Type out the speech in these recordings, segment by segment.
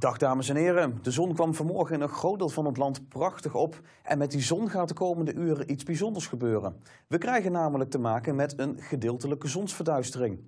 Dag dames en heren, de zon kwam vanmorgen in een groot deel van het land prachtig op en met die zon gaat de komende uren iets bijzonders gebeuren. We krijgen namelijk te maken met een gedeeltelijke zonsverduistering.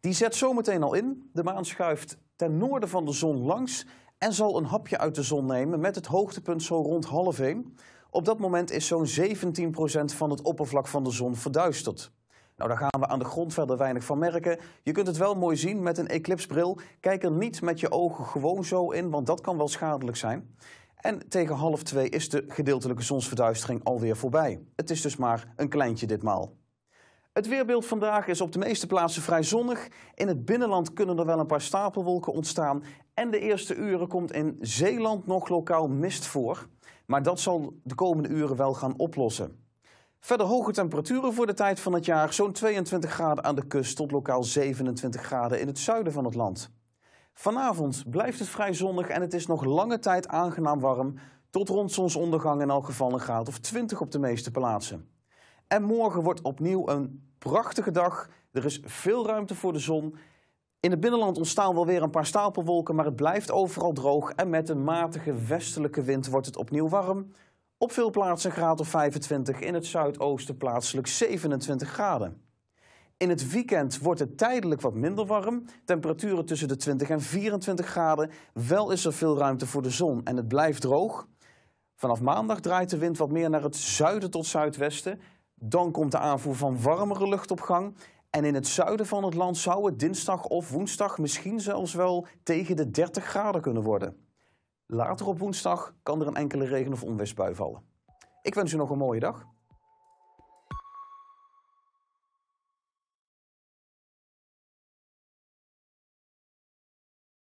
Die zet zometeen al in, de maan schuift ten noorden van de zon langs en zal een hapje uit de zon nemen met het hoogtepunt zo rond half één. Op dat moment is zo'n 17% van het oppervlak van de zon verduisterd. Nou, daar gaan we aan de grond verder weinig van merken. Je kunt het wel mooi zien met een eclipsbril. Kijk er niet met je ogen gewoon zo in, want dat kan wel schadelijk zijn. En tegen half twee is de gedeeltelijke zonsverduistering alweer voorbij. Het is dus maar een kleintje ditmaal. Het weerbeeld vandaag is op de meeste plaatsen vrij zonnig. In het binnenland kunnen er wel een paar stapelwolken ontstaan. En de eerste uren komt in Zeeland nog lokaal mist voor. Maar dat zal de komende uren wel gaan oplossen. Verder hoge temperaturen voor de tijd van het jaar, zo'n 22 graden aan de kust tot lokaal 27 graden in het zuiden van het land. Vanavond blijft het vrij zonnig en het is nog lange tijd aangenaam warm, tot rond zonsondergang in al geval een graad of 20 op de meeste plaatsen. En morgen wordt opnieuw een prachtige dag. Er is veel ruimte voor de zon. In het binnenland ontstaan wel weer een paar stapelwolken, maar het blijft overal droog. En met een matige westelijke wind wordt het opnieuw warm. Op veel plaatsen graad of 25, in het zuidoosten plaatselijk 27 graden. In het weekend wordt het tijdelijk wat minder warm. Temperaturen tussen de 20 en 24 graden. Wel is er veel ruimte voor de zon en het blijft droog. Vanaf maandag draait de wind wat meer naar het zuiden tot zuidwesten. Dan komt de aanvoer van warmere lucht op gang. En in het zuiden van het land zou het dinsdag of woensdag misschien zelfs wel tegen de 30 graden kunnen worden. Later op woensdag kan er een enkele regen- of onweersbui vallen. Ik wens u nog een mooie dag.